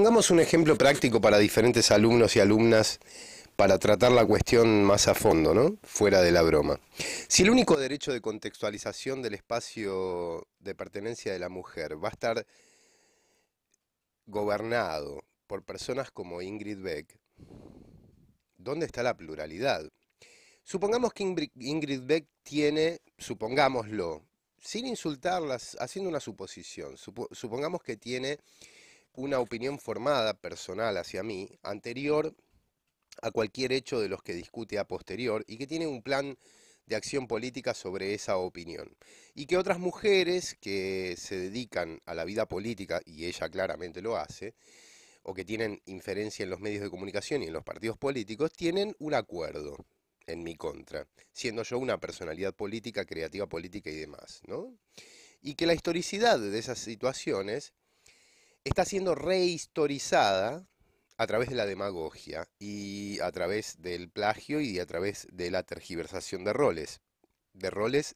Pongamos un ejemplo práctico para diferentes alumnos y alumnas para tratar la cuestión más a fondo, ¿no? Fuera de la broma. Si el único derecho de contextualización del espacio de pertenencia de la mujer va a estar gobernado por personas como Ingrid Beck, ¿dónde está la pluralidad? Supongamos que Ingrid Beck tiene, supongámoslo, sin insultarlas, haciendo una suposición, supongamos que tiene una opinión formada, personal hacia mí, anterior a cualquier hecho de los que discute a posterior y que tiene un plan de acción política sobre esa opinión. Y que otras mujeres que se dedican a la vida política, y ella claramente lo hace, o que tienen inferencia en los medios de comunicación y en los partidos políticos, tienen un acuerdo en mi contra, siendo yo una personalidad política, creativa política y demás, ¿no? Y que la historicidad de esas situaciones está siendo rehistorizada a través de la demagogia y a través del plagio y a través de la tergiversación de roles, de roles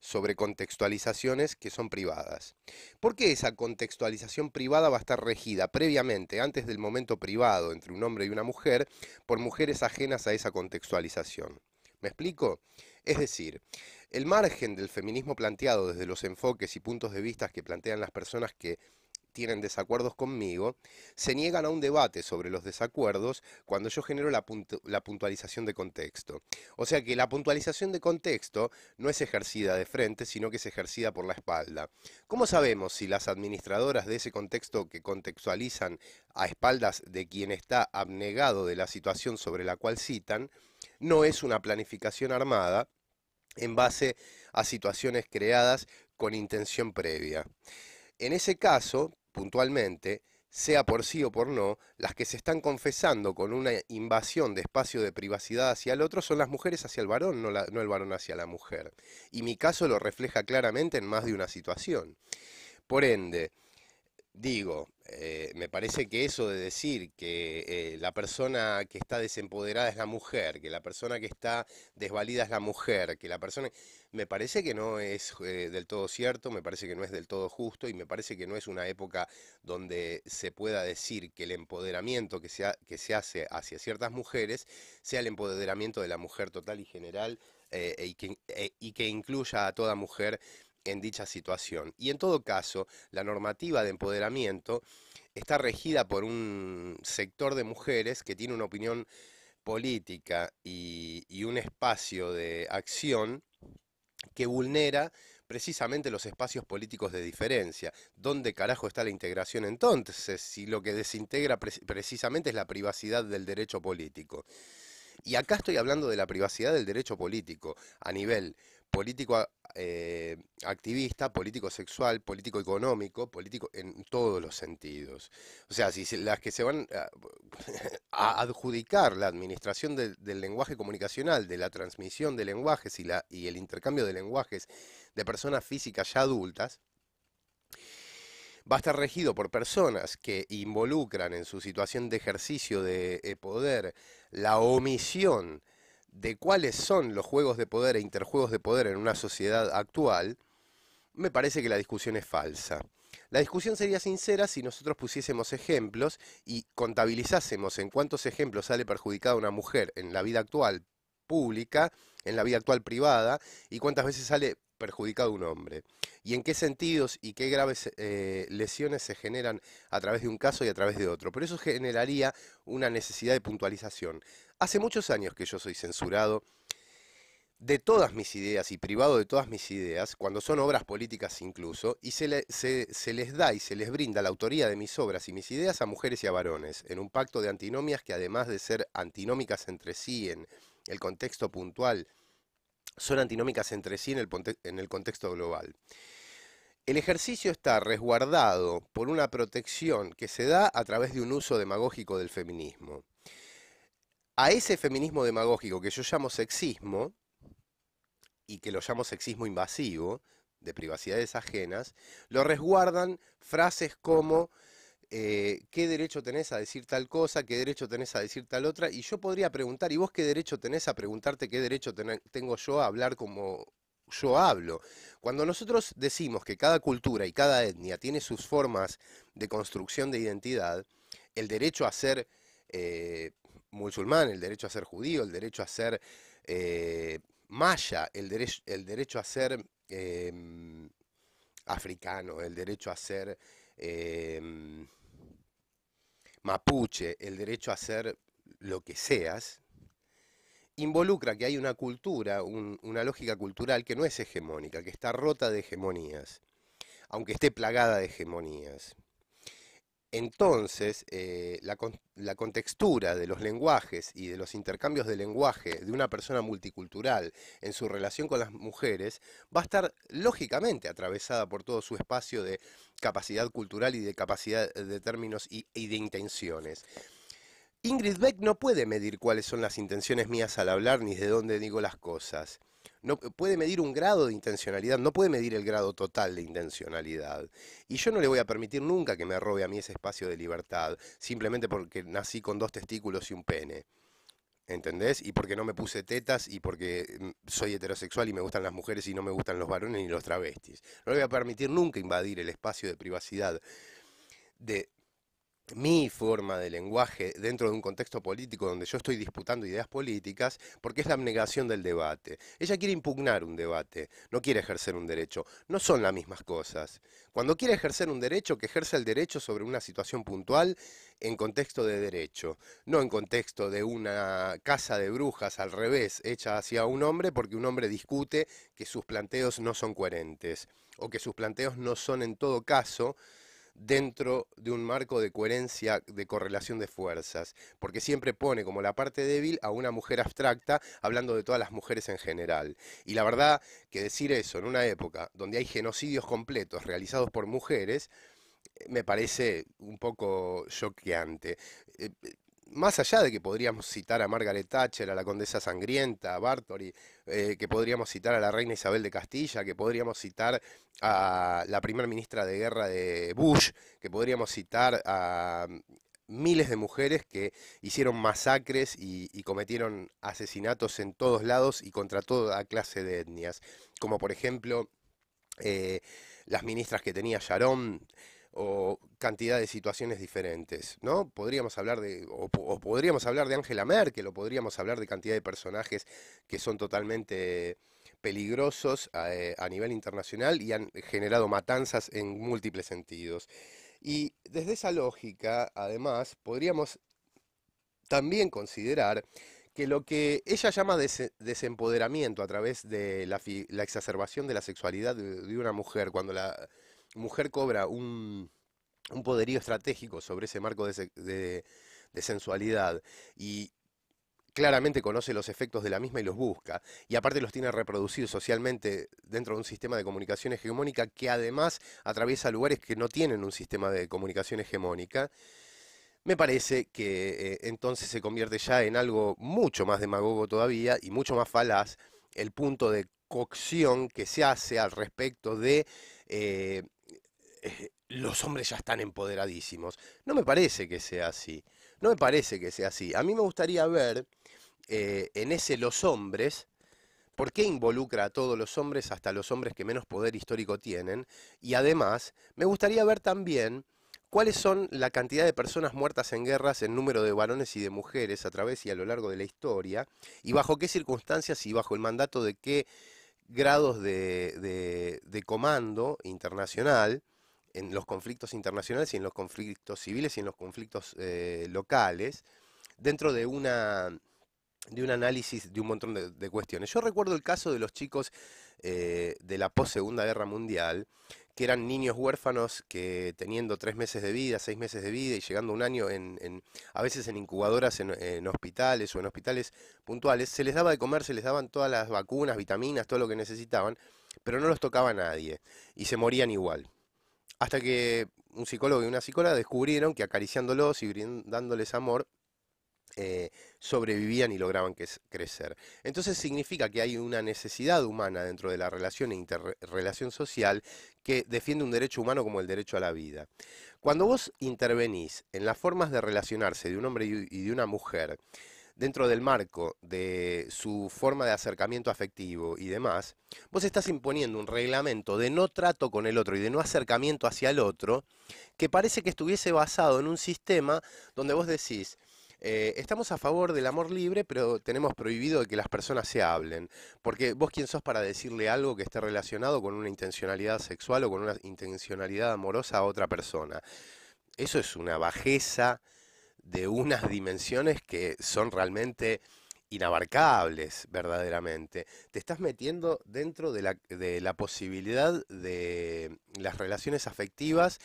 sobre contextualizaciones que son privadas. ¿Por qué esa contextualización privada va a estar regida previamente, antes del momento privado entre un hombre y una mujer, por mujeres ajenas a esa contextualización? ¿Me explico? Es decir, el margen del feminismo planteado desde los enfoques y puntos de vista que plantean las personas que tienen desacuerdos conmigo, se niegan a un debate sobre los desacuerdos cuando yo genero la, puntualización de contexto. O sea que la puntualización de contexto no es ejercida de frente, sino que es ejercida por la espalda. ¿Cómo sabemos si las administradoras de ese contexto que contextualizan a espaldas de quien está abnegado de la situación sobre la cual citan, no es una planificación armada en base a situaciones creadas con intención previa? En ese caso, puntualmente, sea por sí o por no, las que se están confesando con una invasión de espacio de privacidad hacia el otro son las mujeres hacia el varón, no, el varón hacia la mujer. Y mi caso lo refleja claramente en más de una situación. Por ende, Digo, eh, me parece que eso de decir que eh, la persona que está desempoderada es la mujer, que la persona que está desvalida es la mujer, que la persona... Me parece que no es eh, del todo cierto, me parece que no es del todo justo y me parece que no es una época donde se pueda decir que el empoderamiento que se, hace hacia ciertas mujeres sea el empoderamiento de la mujer total y general e e, y que incluya a toda mujer en dicha situación. Y en todo caso, la normativa de empoderamiento está regida por un sector de mujeres que tiene una opinión política y, un espacio de acción que vulnera precisamente los espacios políticos de diferencia. ¿Dónde carajo está la integración entonces si lo que desintegra precisamente es la privacidad del derecho político? Y acá estoy hablando de la privacidad del derecho político a nivel político ah, eh, activista, político sexual, político económico, político en todos los sentidos. O sea, si las que se van ah, a, adjudicar la administración del lenguaje comunicacional, de la transmisión de lenguajes y, la, y el intercambio de lenguajes de personas físicas ya adultas, va a estar regido por personas que involucran en su situación de ejercicio de eh, poder la omisión de cuáles son los juegos de poder e interjuegos de poder en una sociedad actual, me parece que la discusión es falsa. La discusión sería sincera si nosotros pusiésemos ejemplos y contabilizásemos en cuántos ejemplos sale perjudicada una mujer en la vida actual pública, en la vida actual privada, y cuántas veces sale perjudicado un hombre. Y en qué sentidos y qué graves eh, lesiones se generan a través de un caso y a través de otro. Pero eso generaría una necesidad de puntualización. Hace muchos años que yo soy censurado de todas mis ideas y privado de todas mis ideas, cuando son obras políticas incluso, y se, les da y se les brinda la autoría de mis obras y mis ideas a mujeres y a varones, en un pacto de antinomias que además de ser antinómicas entre sí en el contexto puntual, son antinómicas entre sí en el contexto global. El ejercicio está resguardado por una protección que se da a través de un uso demagógico del feminismo a ese feminismo demagógico que yo llamo sexismo, y que lo llamo sexismo invasivo, de privacidades ajenas, lo resguardan frases como eh, qué derecho tenés a decir tal cosa, qué derecho tenés a decir tal otra, y yo podría preguntar, ¿y vos qué derecho tenés a preguntarte qué derecho tengo yo a hablar como yo hablo? Cuando nosotros decimos que cada cultura y cada etnia tiene sus formas de construcción de identidad, el derecho a ser... Eh, musulmán, el derecho a ser judío, el derecho a ser eh, maya, el, el, derecho a ser em, africano, el derecho a ser em, mapuche, el derecho a ser lo que seas, involucra que hay una cultura, una lógica cultural que no es hegemónica, que está rota de hegemonías, aunque esté plagada de hegemonías. Entonces, eh, la, contextura de los lenguajes y de los intercambios de lenguaje de una persona multicultural en su relación con las mujeres va a estar lógicamente atravesada por todo su espacio de capacidad cultural y de capacidad de términos y de intenciones. Ingrid Beck no puede medir cuáles son las intenciones mías al hablar ni de dónde digo las cosas no eh, puede medir un grado de intencionalidad, no puede medir el grado total de intencionalidad. Y yo no le voy a permitir nunca que me robe a mí ese espacio de libertad, simplemente porque nací con dos testículos y un pene. ¿Entendés? Y porque no me puse tetas y porque mm, soy heterosexual y me gustan las mujeres y no me gustan los varones ni los travestis. No le voy a permitir nunca invadir el espacio de privacidad de mi forma de lenguaje dentro de un contexto político donde yo estoy disputando ideas políticas, porque es la abnegación del debate. Ella quiere impugnar un debate, no quiere ejercer un derecho. No son las mismas cosas. Cuando quiere ejercer un derecho, que ejerza el derecho sobre una situación puntual en contexto de derecho, no en contexto de una casa de brujas al revés, hecha hacia un hombre, porque un hombre discute que sus planteos no son coherentes, o que sus planteos no son en todo caso dentro de un marco de coherencia, de correlación de fuerzas, porque siempre pone como la parte débil a una mujer abstracta, hablando de todas las mujeres en general. Y la verdad que decir eso en una época donde hay genocidios completos realizados por mujeres, eh, me parece un poco choqueante. Eh, más allá de que podríamos citar a Margaret Thatcher, a la Condesa Sangrienta, a Bartoli, eh, que podríamos citar a la Reina Isabel de Castilla, que podríamos citar a la Primera Ministra de Guerra de Bush, que podríamos citar a miles de mujeres que hicieron masacres y, cometieron asesinatos en todos lados y contra toda clase de etnias, como por ejemplo eh, las ministras que tenía Sharon, o cantidad de situaciones diferentes, ¿no? Podríamos hablar de, o, podríamos hablar de Angela Merkel, o podríamos hablar de cantidad de personajes que son totalmente peligrosos eh, a, nivel internacional y han generado matanzas en múltiples sentidos. Y desde esa lógica, además, podríamos también considerar que lo que ella llama desempoderamiento a través de la, exacerbación de la sexualidad de una mujer, cuando la, mujer cobra un, poderío estratégico sobre ese marco de, sensualidad y claramente conoce los efectos de la misma y los busca, y aparte los tiene reproducidos socialmente dentro de un sistema de comunicación hegemónica que además atraviesa lugares que no tienen un sistema de comunicación hegemónica, me parece que eh, entonces se convierte ya en algo mucho más demagogo todavía y mucho más falaz el punto de cocción que se hace al respecto de... Eh, eh, los hombres ya están empoderadísimos. No me parece que sea así. No me parece que sea así. A mí me gustaría ver eh, en ese los hombres, ¿por qué involucra a todos los hombres, hasta los hombres que menos poder histórico tienen? Y además, me gustaría ver también cuáles son la cantidad de personas muertas en guerras, en número de varones y de mujeres a través y a lo largo de la historia, y bajo qué circunstancias y bajo el mandato de qué grados de, de comando internacional en los conflictos internacionales y en los conflictos civiles y en los conflictos eh, locales, dentro de una de un análisis de un montón de, cuestiones. Yo recuerdo el caso de los chicos eh, de la post Segunda Guerra Mundial, que eran niños huérfanos que teniendo tres meses de vida, seis meses de vida y llegando un año a veces en incubadoras en, hospitales o en hospitales puntuales, se les daba de comer, se les daban todas las vacunas, vitaminas, todo lo que necesitaban, pero no los tocaba nadie y se morían igual. Hasta que un psicólogo y una psicóloga descubrieron que acariciándolos y dándoles amor, eh, sobrevivían y lograban crecer. Entonces significa que hay una necesidad humana dentro de la relación e interrelación social que defiende un derecho humano como el derecho a la vida. Cuando vos intervenís en las formas de relacionarse de un hombre y de una mujer, dentro del marco de su forma de acercamiento afectivo y demás, vos estás imponiendo un reglamento de no trato con el otro y de no acercamiento hacia el otro que parece que estuviese basado en un sistema donde vos decís, eh, estamos a favor del amor libre, pero tenemos prohibido que las personas se hablen. Porque vos quién sos para decirle algo que esté relacionado con una intencionalidad sexual o con una intencionalidad amorosa a otra persona. Eso es una bajeza de unas dimensiones que son realmente inabarcables verdaderamente. Te estás metiendo dentro de la, posibilidad de las relaciones afectivas,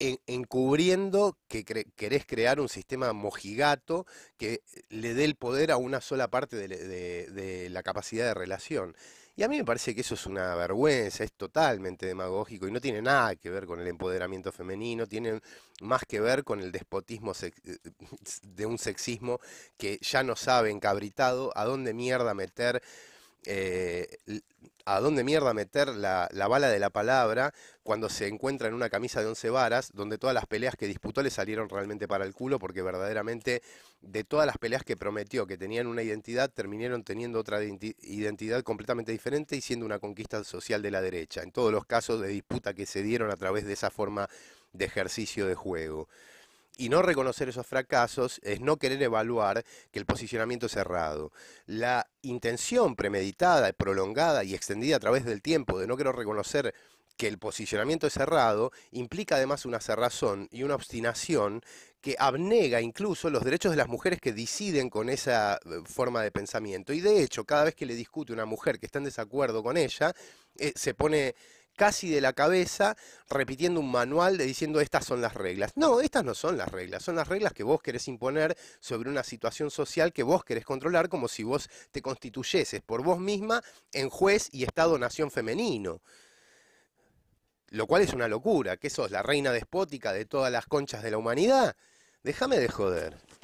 encubriendo que querés crear un sistema mojigato que le dé el poder a una sola parte de la capacidad de relación. Y a mí me parece que eso es una vergüenza, es totalmente demagógico y no tiene nada que ver con el empoderamiento femenino, tiene más que ver con el despotismo eh, eh, de un sexismo que ya no sabe encabritado a dónde mierda meter eh, a dónde mierda meter la, la, bala de la palabra cuando se encuentra en una camisa de once varas, donde todas las peleas que disputó le salieron realmente para el culo, porque verdaderamente de todas las peleas que prometió que tenían una identidad, terminaron teniendo otra identidad completamente diferente y siendo una conquista social de la derecha, en todos los casos de disputa que se dieron a través de esa forma de ejercicio de juego y no reconocer esos fracasos es no querer evaluar que el posicionamiento es errado. La intención premeditada, prolongada y extendida a través del tiempo de no querer reconocer que el posicionamiento es errado implica además una cerrazón y una obstinación que abnega incluso los derechos de las mujeres que deciden con esa eh, forma de pensamiento. Y de hecho, cada vez que le discute una mujer que está en desacuerdo con ella, eh, se pone casi de la cabeza, repitiendo un manual de diciendo estas son las reglas. No, estas no son las reglas, son las reglas que vos querés imponer sobre una situación social que vos querés controlar como si vos te constituyeses por vos misma en juez y Estado-nación femenino. Lo cual es una locura, que sos la reina despótica de todas las conchas de la humanidad. Déjame de joder.